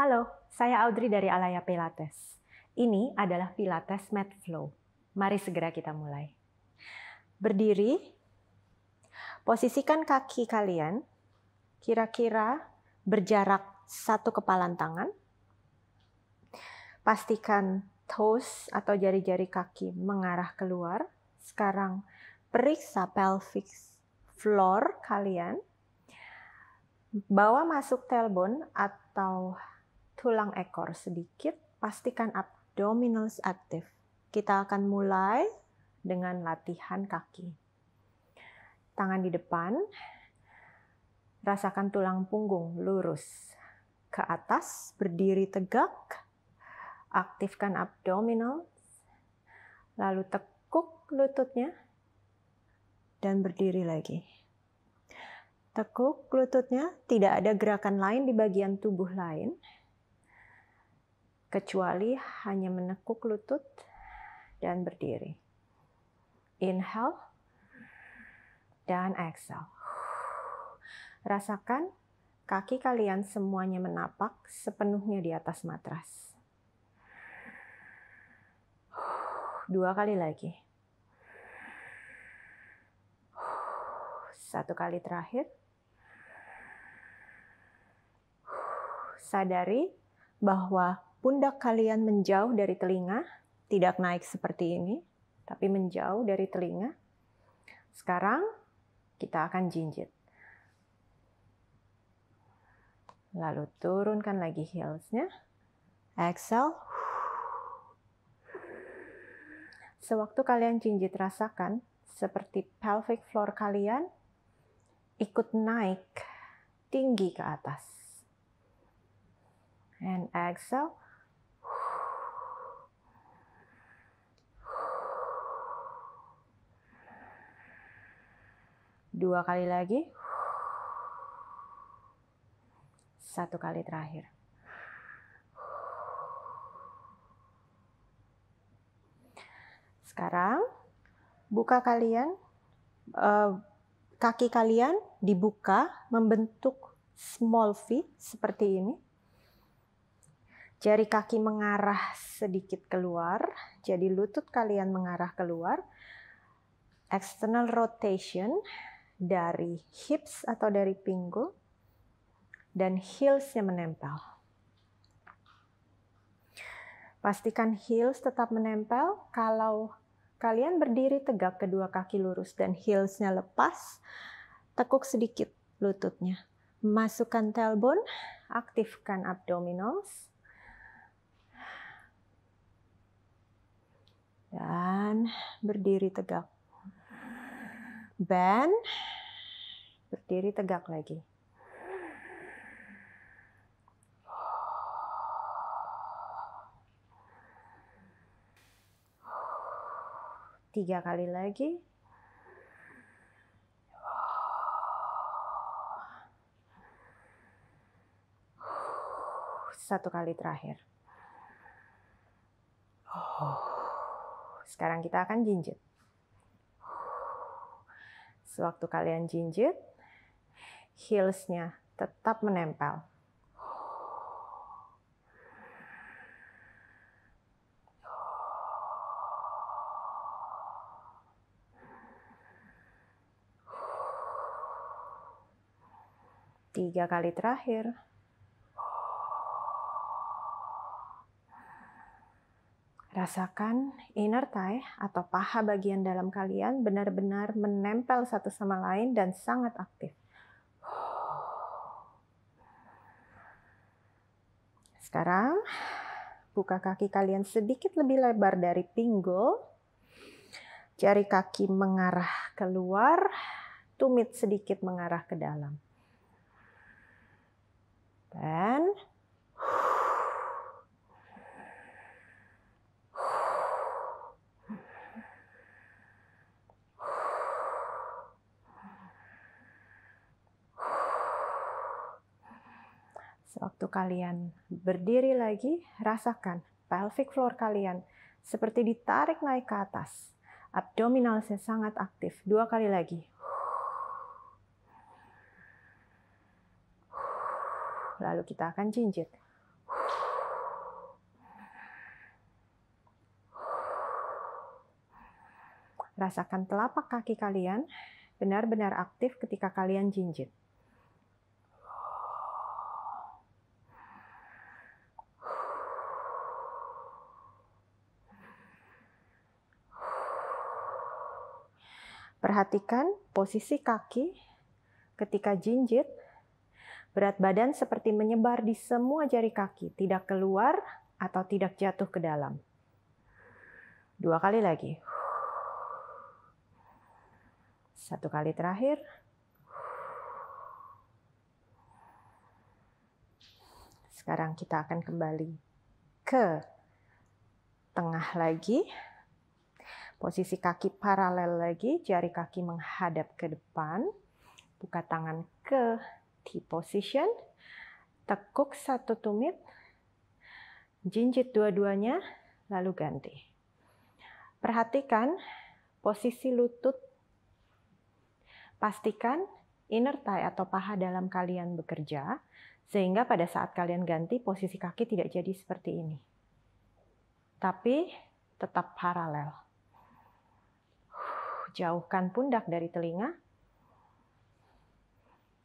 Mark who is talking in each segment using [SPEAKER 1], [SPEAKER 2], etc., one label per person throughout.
[SPEAKER 1] Halo, saya Audrey dari Alaya Pilates. Ini adalah Pilates Mat Flow. Mari segera kita mulai. Berdiri, posisikan kaki kalian kira-kira berjarak satu kepalan tangan. Pastikan toes atau jari-jari kaki mengarah keluar. Sekarang periksa pelvic floor kalian. Bawa masuk tailbone atau tulang ekor sedikit, pastikan abdominals aktif. Kita akan mulai dengan latihan kaki. Tangan di depan, rasakan tulang punggung lurus ke atas, berdiri tegak, aktifkan abdominal, lalu tekuk lututnya, dan berdiri lagi. Tekuk lututnya, tidak ada gerakan lain di bagian tubuh lain kecuali hanya menekuk lutut dan berdiri. Inhale dan exhale. Rasakan kaki kalian semuanya menapak sepenuhnya di atas matras. Dua kali lagi. Satu kali terakhir. Sadari bahwa pundak kalian menjauh dari telinga, tidak naik seperti ini, tapi menjauh dari telinga. Sekarang kita akan jinjit. Lalu turunkan lagi heelsnya. Exhale. Sewaktu kalian jinjit rasakan seperti pelvic floor kalian ikut naik tinggi ke atas. And exhale. Dua kali lagi. Satu kali terakhir. Sekarang buka kalian eh, kaki kalian dibuka membentuk small V seperti ini. Jari kaki mengarah sedikit keluar, jadi lutut kalian mengarah keluar. External rotation dari hips atau dari pinggul dan heelsnya menempel. Pastikan heels tetap menempel. Kalau kalian berdiri tegak kedua kaki lurus dan heelsnya lepas, tekuk sedikit lututnya. Masukkan tailbone, aktifkan abdominals. Dan berdiri tegak bend, berdiri tegak lagi. Tiga kali lagi. Satu kali terakhir. Sekarang kita akan jinjit. Sewaktu kalian jinjit, heelsnya tetap menempel. Tiga kali terakhir. Rasakan inner thigh atau paha bagian dalam kalian benar-benar menempel satu sama lain dan sangat aktif. Sekarang, buka kaki kalian sedikit lebih lebar dari pinggul. Jari kaki mengarah keluar, tumit sedikit mengarah ke dalam. Dan Sewaktu kalian berdiri lagi, rasakan pelvic floor kalian seperti ditarik naik ke atas. Abdominal saya sangat aktif. Dua kali lagi. Lalu kita akan cincit. Rasakan telapak kaki kalian benar-benar aktif ketika kalian jinjit. Perhatikan posisi kaki ketika jinjit. Berat badan seperti menyebar di semua jari kaki, tidak keluar atau tidak jatuh ke dalam. Dua kali lagi. Satu kali terakhir. Sekarang kita akan kembali ke tengah lagi. Posisi kaki paralel lagi, jari kaki menghadap ke depan. Buka tangan ke T position. Tekuk satu tumit. Jinjit dua-duanya, lalu ganti. Perhatikan posisi lutut. Pastikan inner thigh atau paha dalam kalian bekerja, sehingga pada saat kalian ganti posisi kaki tidak jadi seperti ini. Tapi tetap paralel jauhkan pundak dari telinga.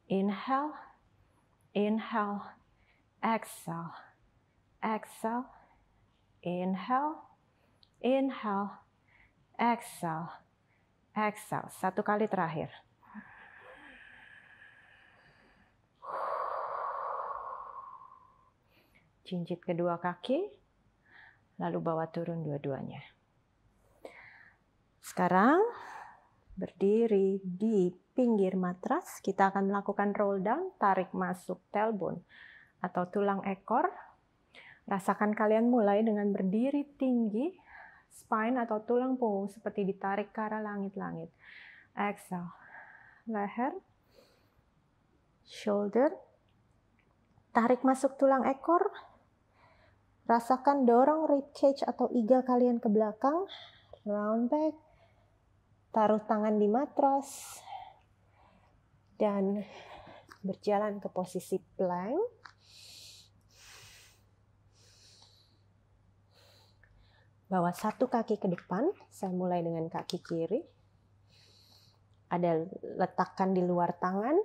[SPEAKER 1] Inhale, inhale, exhale, exhale, inhale, inhale, exhale, exhale. Satu kali terakhir. Cincit kedua kaki, lalu bawa turun dua-duanya. Sekarang Berdiri di pinggir matras, kita akan melakukan roll down, tarik masuk tailbone atau tulang ekor. Rasakan kalian mulai dengan berdiri tinggi, spine atau tulang punggung seperti ditarik ke arah langit-langit. Exhale, leher, shoulder, tarik masuk tulang ekor, rasakan dorong rib cage atau iga kalian ke belakang, round back, taruh tangan di matras, dan berjalan ke posisi plank. Bawa satu kaki ke depan, saya mulai dengan kaki kiri. Ada letakkan di luar tangan,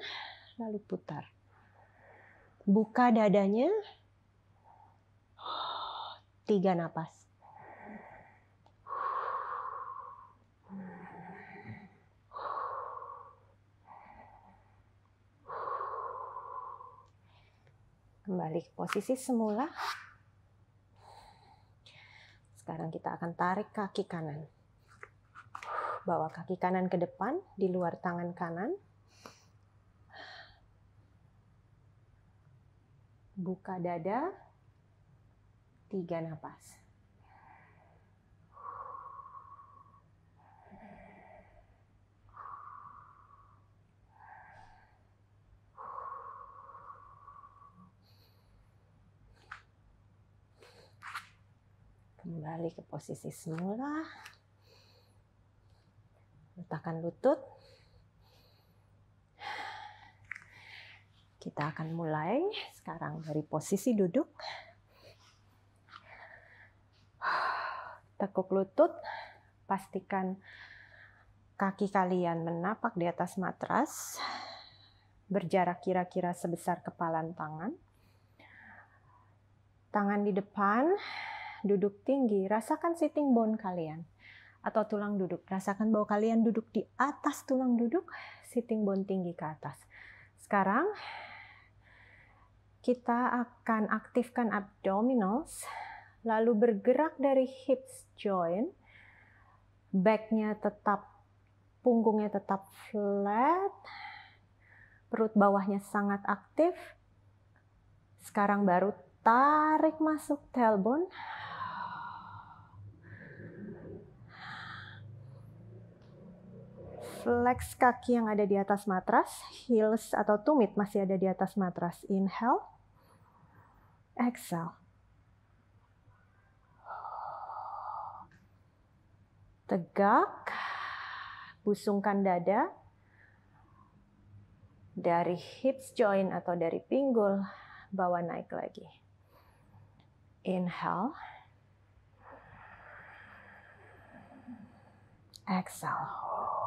[SPEAKER 1] lalu putar. Buka dadanya, tiga napas. Kembali ke posisi semula. Sekarang kita akan tarik kaki kanan. Bawa kaki kanan ke depan di luar tangan kanan. Buka dada. Tiga napas. Kembali ke posisi semula. Letakkan lutut. Kita akan mulai sekarang dari posisi duduk. Tekuk lutut, pastikan kaki kalian menapak di atas matras, berjarak kira-kira sebesar kepalan tangan. Tangan di depan, duduk tinggi, rasakan sitting bone kalian atau tulang duduk. Rasakan bahwa kalian duduk di atas tulang duduk, sitting bone tinggi ke atas. Sekarang kita akan aktifkan abdominals, lalu bergerak dari hips joint, backnya tetap, punggungnya tetap flat, perut bawahnya sangat aktif. Sekarang baru tarik masuk tailbone, Flex kaki yang ada di atas matras, heels atau tumit masih ada di atas matras. Inhale, exhale. Tegak, busungkan dada dari hips joint atau dari pinggul, bawa naik lagi. Inhale. Exhale.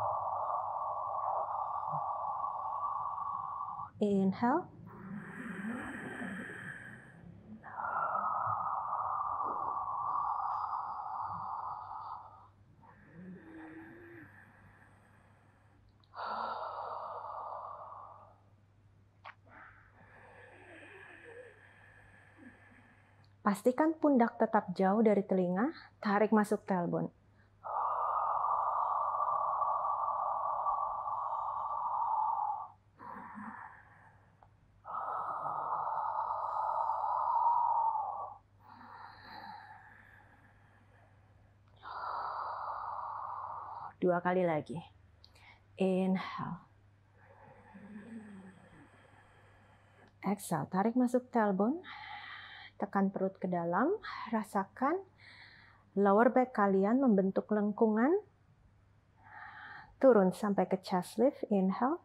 [SPEAKER 1] inhale Pastikan pundak tetap jauh dari telinga, tarik masuk tailbone. Dua kali lagi. Inhale. Exhale, tarik masuk tailbone. Tekan perut ke dalam, rasakan lower back kalian membentuk lengkungan. Turun sampai ke chest lift, inhale.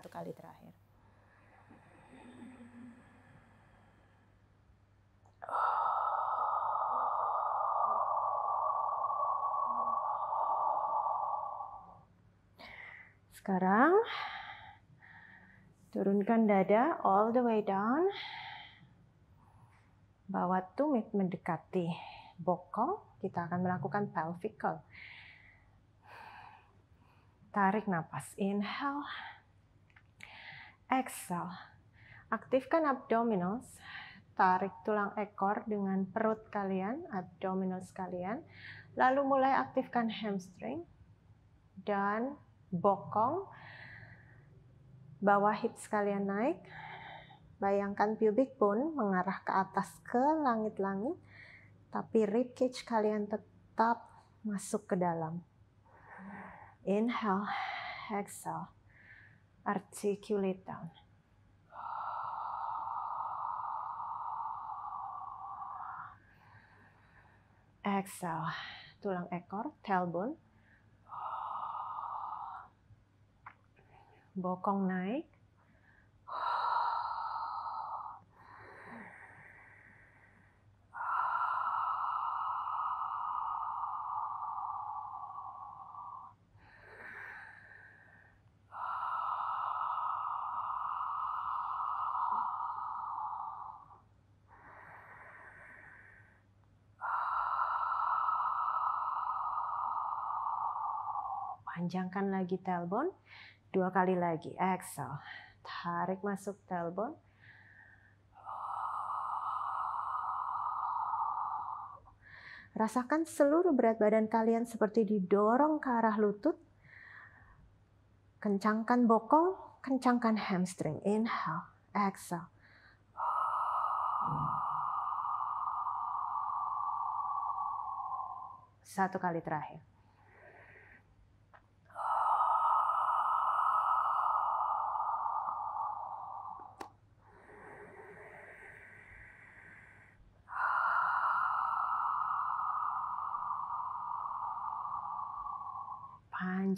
[SPEAKER 1] satu kali terakhir? Sekarang turunkan dada all the way down. Bawa tumit mendekati bokong. Kita akan melakukan pelvic curl. Tarik nafas inhale. Exhale. Aktifkan abdominals. Tarik tulang ekor dengan perut kalian, abdominals kalian. Lalu mulai aktifkan hamstring dan bokong. Bawah hips kalian naik. Bayangkan pubic bone mengarah ke atas ke langit-langit, tapi rib cage kalian tetap masuk ke dalam. Inhale, exhale articulate down. Exhale, tulang ekor, tailbone. Bokong naik. panjangkan lagi telbon. Dua kali lagi. Exhale. Tarik masuk telbon. Rasakan seluruh berat badan kalian seperti didorong ke arah lutut. Kencangkan bokong, kencangkan hamstring. Inhale, exhale. Satu kali terakhir.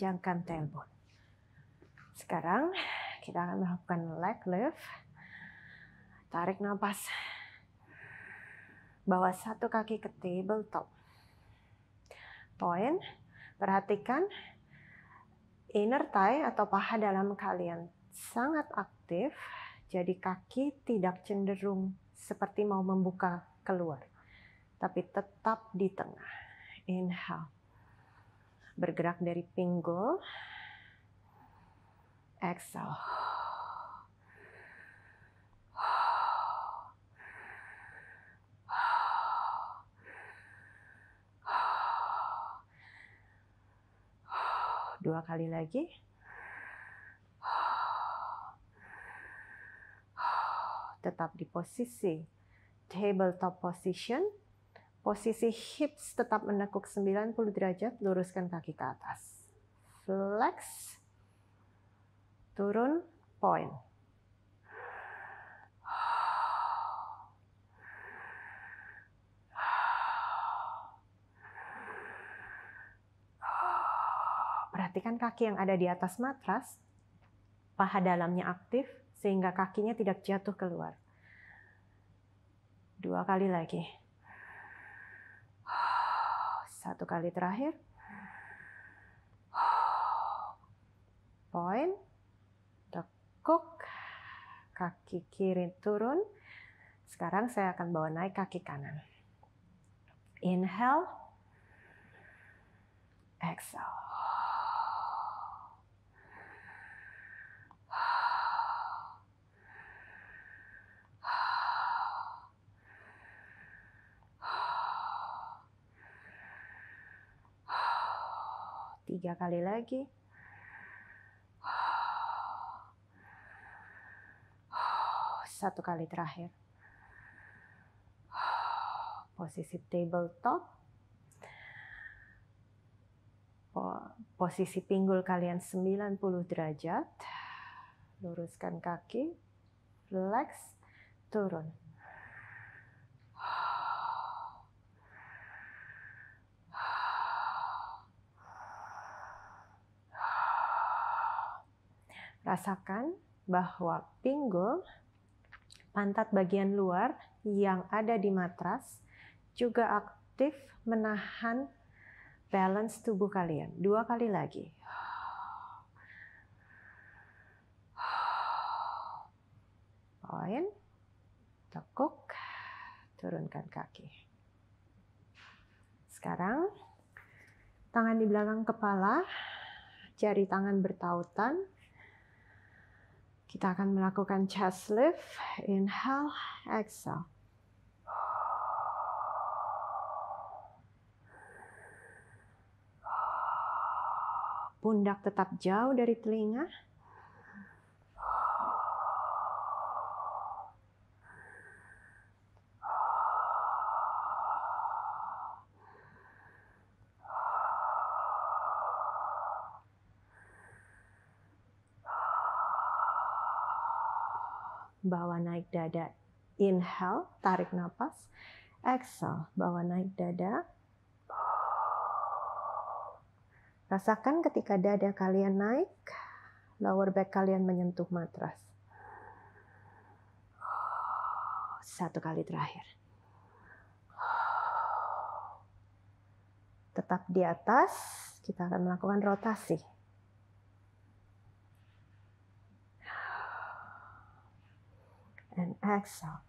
[SPEAKER 1] memanjangkan tailbone. Sekarang kita akan melakukan leg lift. Tarik nafas. Bawa satu kaki ke tabletop. Point, perhatikan inner thigh atau paha dalam kalian sangat aktif, jadi kaki tidak cenderung seperti mau membuka keluar, tapi tetap di tengah. Inhale bergerak dari pinggul. Exhale. Dua kali lagi. Tetap di posisi tabletop position Posisi hips tetap menekuk 90 derajat, luruskan kaki ke atas. Flex, turun, point. Perhatikan kaki yang ada di atas matras, paha dalamnya aktif sehingga kakinya tidak jatuh keluar. Dua kali lagi. Satu kali terakhir. Point. tekuk, Kaki kiri turun. Sekarang saya akan bawa naik kaki kanan. Inhale. Exhale. tiga kali lagi. Satu kali terakhir. Posisi tabletop. Posisi pinggul kalian 90 derajat. Luruskan kaki. Relax. Turun. Rasakan bahwa pinggul, pantat bagian luar yang ada di matras juga aktif menahan balance tubuh kalian. Dua kali lagi. Poin, tekuk, turunkan kaki. Sekarang tangan di belakang kepala, jari tangan bertautan, kita akan melakukan chest lift, inhale, exhale. Pundak tetap jauh dari telinga. naik dada. Inhale, tarik nafas. Exhale, bawa naik dada. Rasakan ketika dada kalian naik, lower back kalian menyentuh matras. Satu kali terakhir. Tetap di atas, kita akan melakukan rotasi. and exhale.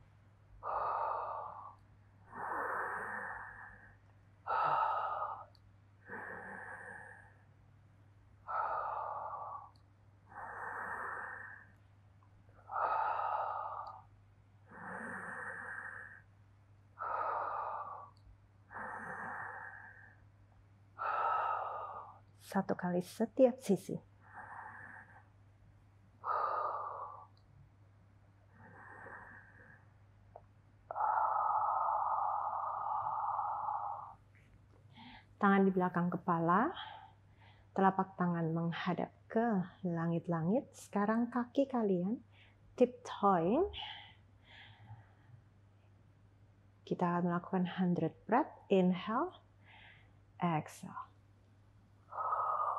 [SPEAKER 1] Satu kali setiap sisi. di belakang kepala, telapak tangan menghadap ke langit-langit. Sekarang kaki kalian tiptoeing. Kita akan melakukan 100 breath. Inhale, exhale.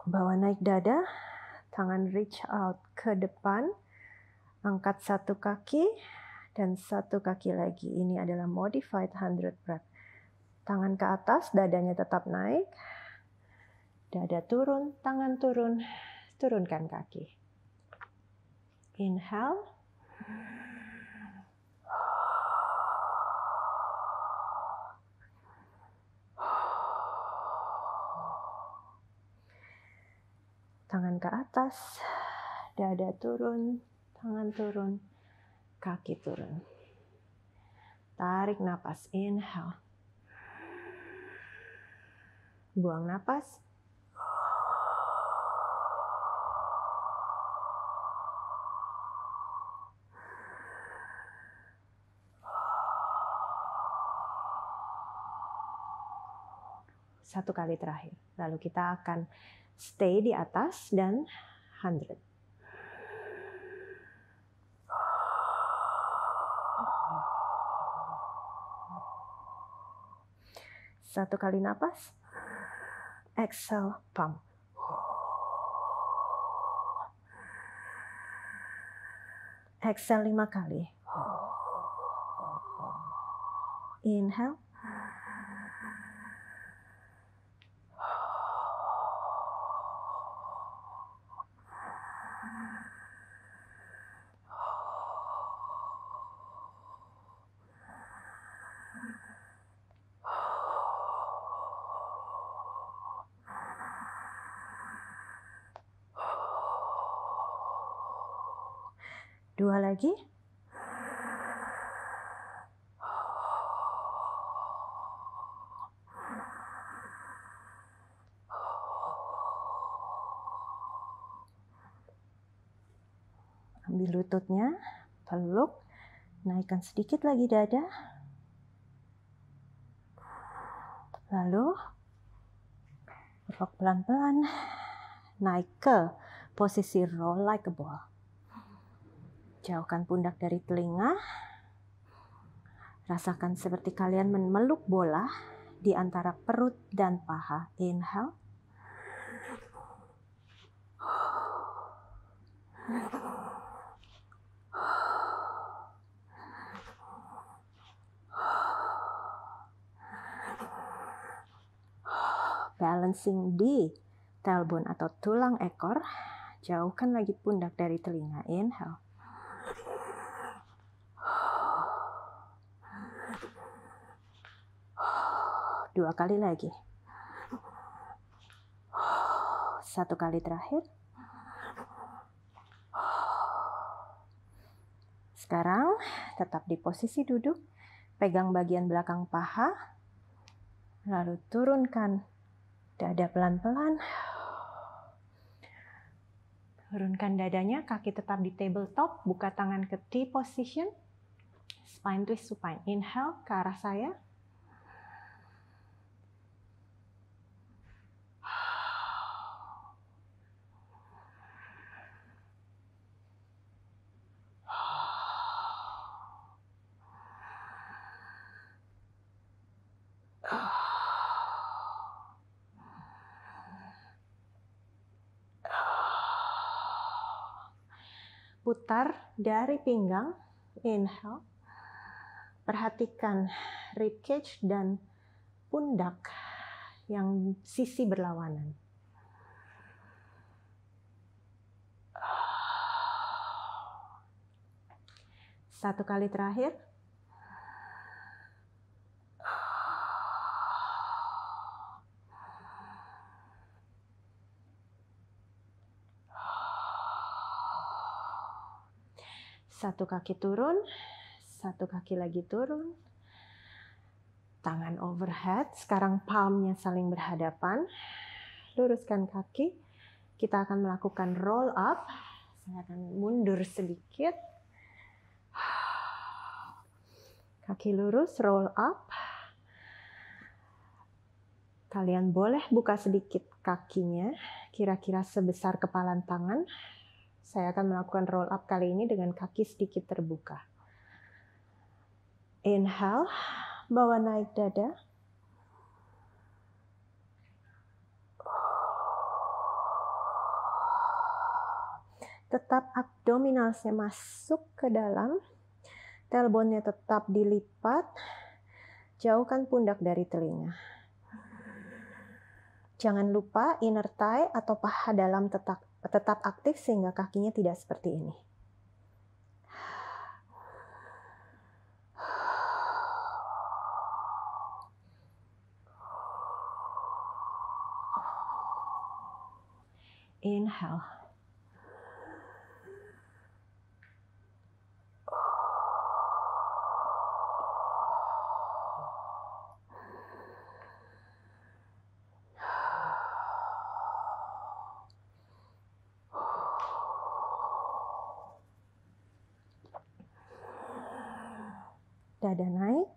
[SPEAKER 1] Bawa naik dada, tangan reach out ke depan. Angkat satu kaki dan satu kaki lagi. Ini adalah modified 100 breath tangan ke atas, dadanya tetap naik. Dada turun, tangan turun, turunkan kaki. Inhale. Tangan ke atas, dada turun, tangan turun, kaki turun. Tarik napas, inhale. Buang napas. Satu kali terakhir. Lalu kita akan stay di atas dan hundred Satu kali napas exhale, pump. Exhale lima kali. Inhale. Dua lagi. Ambil lututnya, peluk, naikkan sedikit lagi dada. Lalu rock pelan-pelan naik ke posisi roll like a ball. Jauhkan pundak dari telinga. Rasakan seperti kalian memeluk bola di antara perut dan paha. Inhale. Balancing di tailbone atau tulang ekor. Jauhkan lagi pundak dari telinga. Inhale. Dua kali lagi. Satu kali terakhir. Sekarang tetap di posisi duduk, pegang bagian belakang paha, lalu turunkan dada pelan-pelan. Turunkan dadanya, kaki tetap di tabletop, buka tangan ke T position. Spine twist supine. Inhale ke arah saya. putar dari pinggang, inhale. Perhatikan ribcage dan pundak yang sisi berlawanan. Satu kali terakhir. Satu kaki turun, satu kaki lagi turun. Tangan overhead, sekarang palmnya saling berhadapan. Luruskan kaki. Kita akan melakukan roll up. Saya akan mundur sedikit. Kaki lurus, roll up. Kalian boleh buka sedikit kakinya, kira-kira sebesar kepalan tangan saya akan melakukan roll up kali ini dengan kaki sedikit terbuka. Inhale, bawa naik dada. Tetap abdominalnya masuk ke dalam. Telbonnya tetap dilipat. Jauhkan pundak dari telinga. Jangan lupa inner thigh atau paha dalam tetap, tetap aktif sehingga kakinya tidak seperti ini. Inhale. ada naik,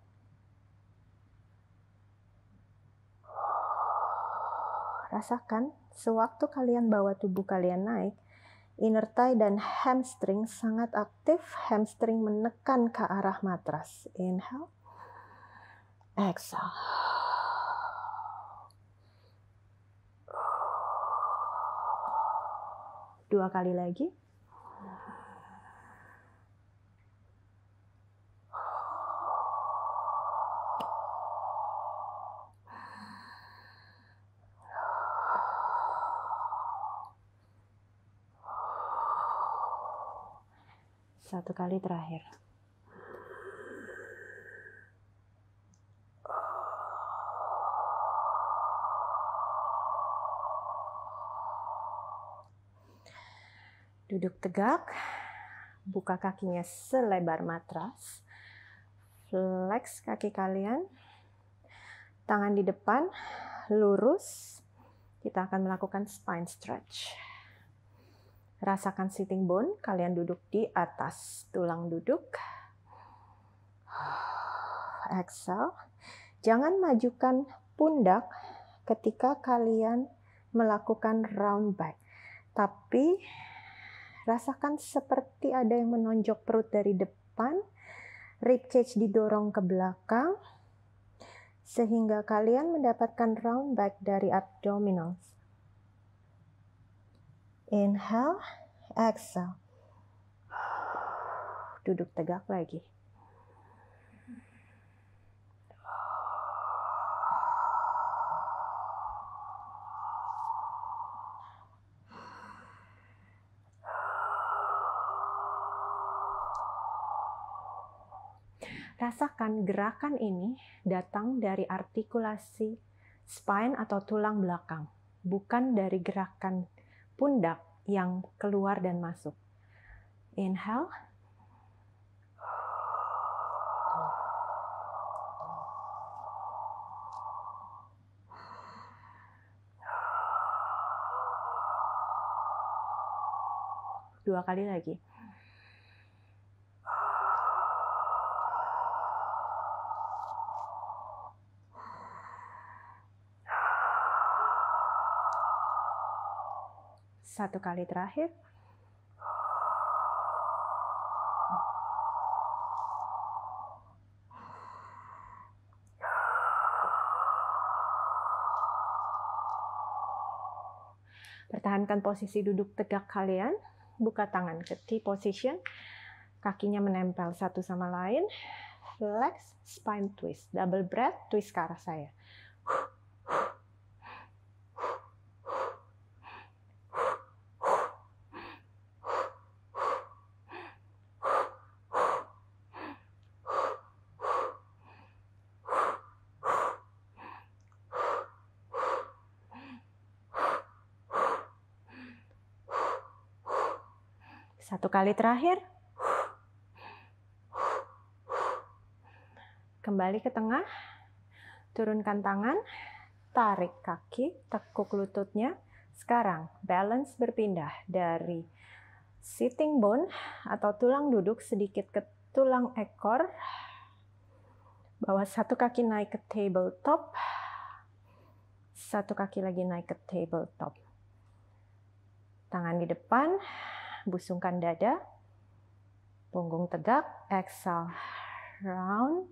[SPEAKER 1] rasakan sewaktu kalian bawa tubuh kalian naik, inner thigh dan hamstring sangat aktif. Hamstring menekan ke arah matras. Inhale. Exhale. Dua kali lagi. satu kali terakhir duduk tegak buka kakinya selebar matras flex kaki kalian tangan di depan lurus kita akan melakukan spine stretch Rasakan sitting bone, kalian duduk di atas tulang duduk. Exhale. Jangan majukan pundak ketika kalian melakukan round back. Tapi rasakan seperti ada yang menonjok perut dari depan, rib cage didorong ke belakang, sehingga kalian mendapatkan round back dari abdominals. Inhale, exhale. Duduk tegak lagi. Rasakan gerakan ini datang dari artikulasi spine atau tulang belakang, bukan dari gerakan pundak yang keluar dan masuk. Inhale. Dua kali lagi. satu kali terakhir. Pertahankan posisi duduk tegak kalian. Buka tangan ke T position. Kakinya menempel satu sama lain. Relax, spine twist. Double breath, twist ke arah saya. Satu kali terakhir. Kembali ke tengah. Turunkan tangan. Tarik kaki, tekuk lututnya. Sekarang balance berpindah dari sitting bone atau tulang duduk sedikit ke tulang ekor. Bawa satu kaki naik ke tabletop. Satu kaki lagi naik ke tabletop tangan di depan, busungkan dada, punggung tegak, exhale, round.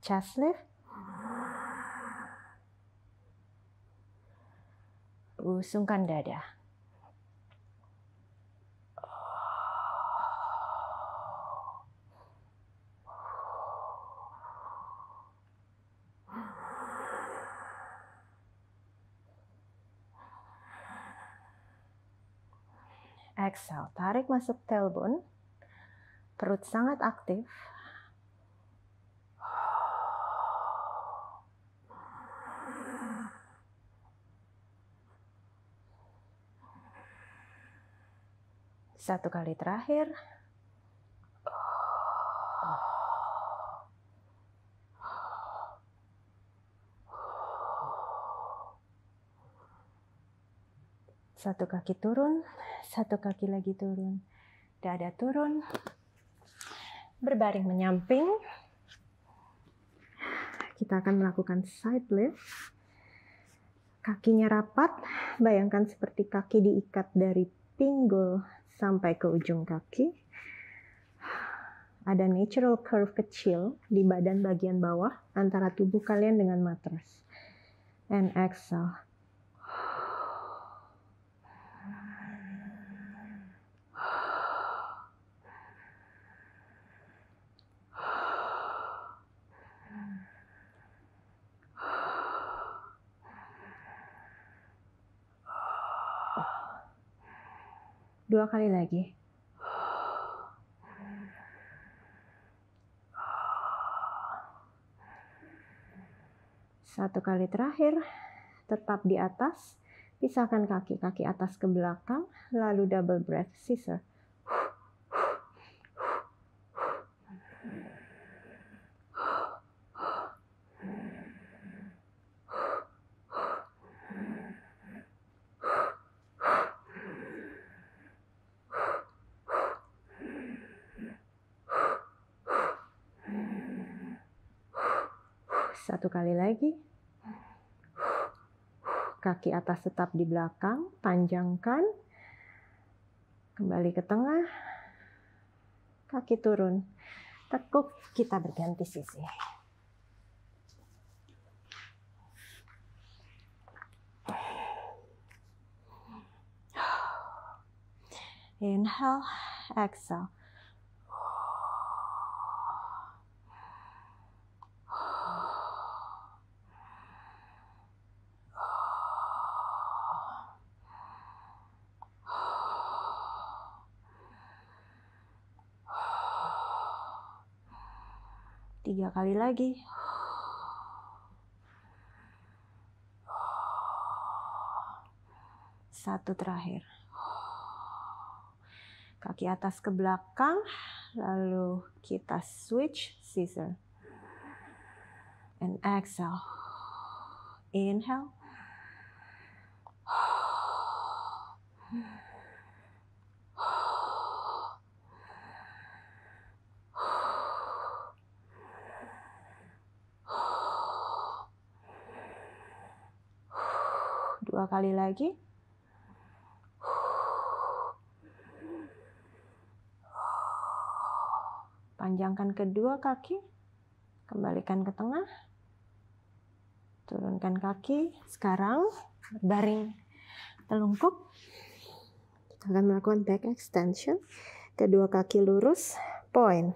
[SPEAKER 1] Chest lift. Busungkan dada. Exhale, tarik masuk tailbone. Perut sangat aktif. Satu kali terakhir. Satu kaki turun, satu kaki lagi turun. Dada turun. Berbaring menyamping. Kita akan melakukan side lift. Kakinya rapat, bayangkan seperti kaki diikat dari pinggul sampai ke ujung kaki. Ada natural curve kecil di badan bagian bawah antara tubuh kalian dengan matras. And exhale Dua kali lagi. Satu kali terakhir, tetap di atas, pisahkan kaki-kaki atas ke belakang, lalu double breath scissor. kali lagi. Kaki atas tetap di belakang, panjangkan. Kembali ke tengah. Kaki turun. Tekuk, kita berganti sisi. Inhale, exhale. tiga kali lagi satu terakhir kaki atas ke belakang lalu kita switch scissor and exhale inhale sekali lagi. Panjangkan kedua kaki, kembalikan ke tengah, turunkan kaki. Sekarang berbaring telungkup. Kita akan melakukan back extension. Kedua kaki lurus, point.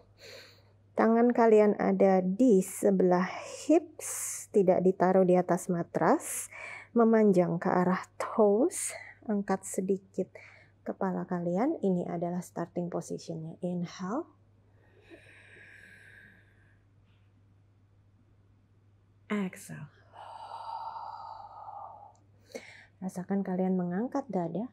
[SPEAKER 1] Tangan kalian ada di sebelah hips, tidak ditaruh di atas matras memanjang ke arah toes, angkat sedikit kepala kalian. Ini adalah starting positionnya. Inhale. Exhale. Rasakan kalian mengangkat dada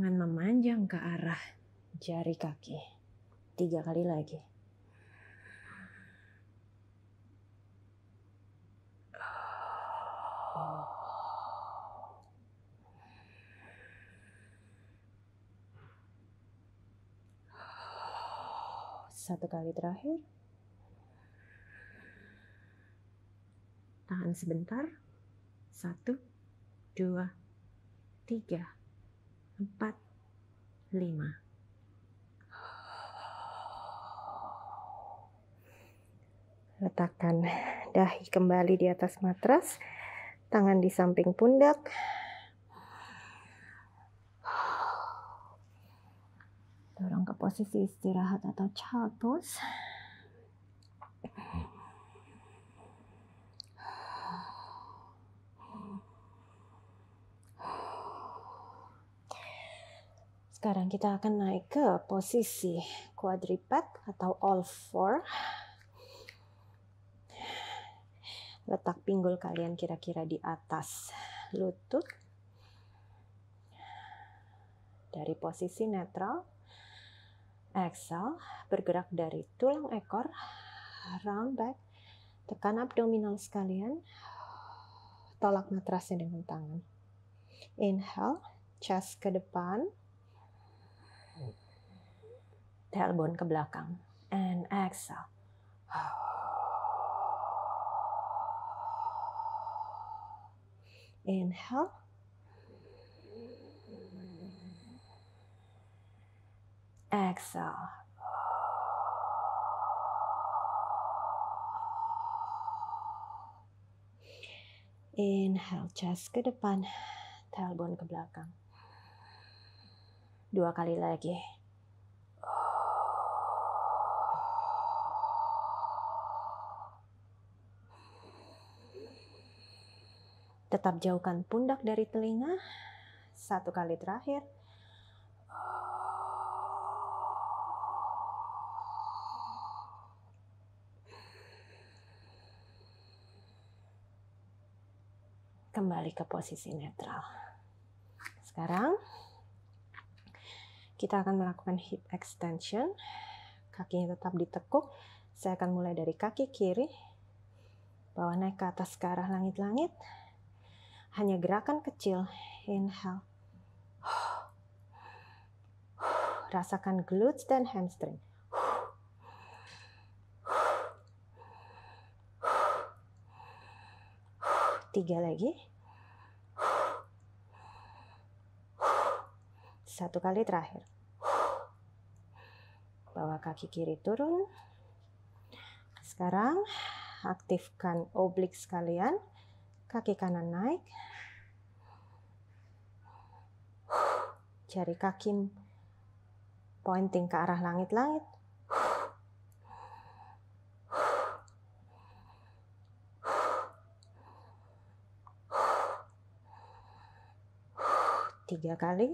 [SPEAKER 1] Tangan memanjang ke arah jari kaki. Tiga kali lagi. Satu kali terakhir. Tahan sebentar. Satu, dua, tiga, empat, lima. Letakkan dahi kembali di atas matras, tangan di samping pundak. Dorong ke posisi istirahat atau child pose. Sekarang kita akan naik ke posisi quadruped atau all four. Letak pinggul kalian kira-kira di atas lutut. Dari posisi netral, exhale, bergerak dari tulang ekor, round back, tekan abdominal sekalian, tolak matrasnya dengan tangan. Inhale, chest ke depan, tailbone ke belakang. And exhale. Inhale. Exhale. Inhale, chest ke depan, tailbone ke belakang. Dua kali lagi. Tetap jauhkan pundak dari telinga. Satu kali terakhir. Kembali ke posisi netral. Sekarang kita akan melakukan hip extension. Kakinya tetap ditekuk. Saya akan mulai dari kaki kiri, bawah naik ke atas ke arah langit-langit, hanya gerakan kecil. Inhale. Rasakan glutes dan hamstring. Tiga lagi. Satu kali terakhir. Bawa kaki kiri turun. Sekarang aktifkan oblik sekalian kaki kanan naik, jari kaki pointing ke arah langit-langit. Tiga kali.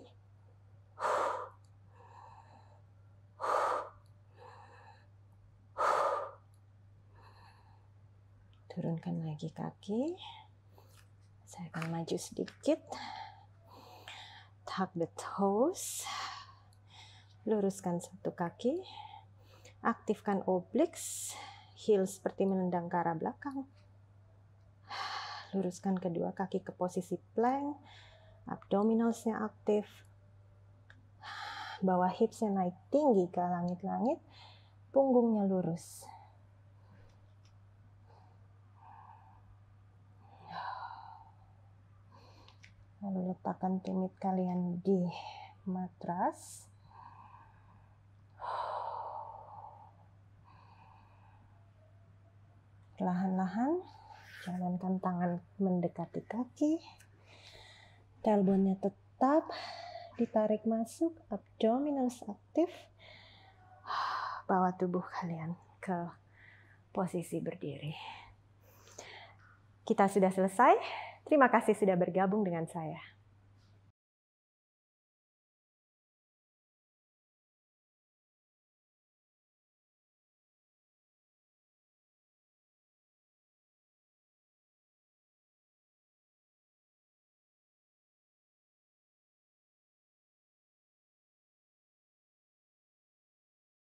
[SPEAKER 1] Turunkan lagi kaki. Saya akan maju sedikit. Tuck the toes. Luruskan satu kaki. Aktifkan obliques. Heel seperti menendang ke arah belakang. Luruskan kedua kaki ke posisi plank. Abdominalsnya aktif. Bawah hipsnya naik tinggi ke langit-langit. Punggungnya lurus. lalu letakkan tumit kalian di matras lahan-lahan jalankan tangan mendekati kaki talbonnya tetap ditarik masuk abdominals aktif bawa tubuh kalian ke posisi berdiri kita sudah selesai Terima kasih sudah bergabung dengan saya.